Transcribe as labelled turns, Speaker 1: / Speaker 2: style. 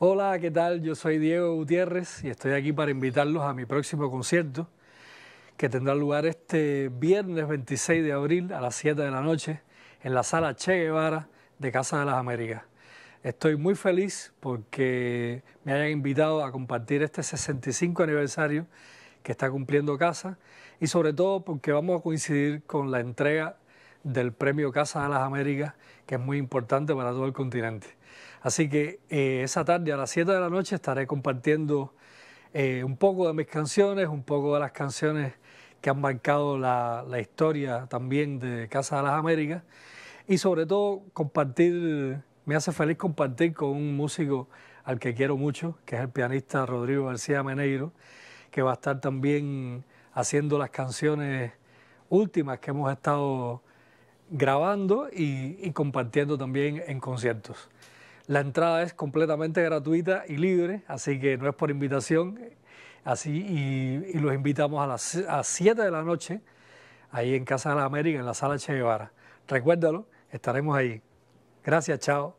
Speaker 1: Hola, ¿qué tal? Yo soy Diego Gutiérrez y estoy aquí para invitarlos a mi próximo concierto que tendrá lugar este viernes 26 de abril a las 7 de la noche en la sala Che Guevara de Casa de las Américas. Estoy muy feliz porque me hayan invitado a compartir este 65 aniversario que está cumpliendo Casa y sobre todo porque vamos a coincidir con la entrega del Premio Casa de las Américas, que es muy importante para todo el continente. Así que eh, esa tarde a las 7 de la noche estaré compartiendo eh, un poco de mis canciones, un poco de las canciones que han marcado la, historia también de Casa de las Américas y sobre todo compartir, me hace feliz compartir con un músico al que quiero mucho, que es el pianista Rodrigo García Meneiro, que va a estar también haciendo las canciones últimas que hemos estado grabando y, compartiendo también en conciertos. La entrada es completamente gratuita y libre, así que no es por invitación. Así, y, los invitamos a las 7 de la noche, ahí en Casa de la América, en la sala Che Guevara. Recuérdalo, estaremos ahí. Gracias, chao.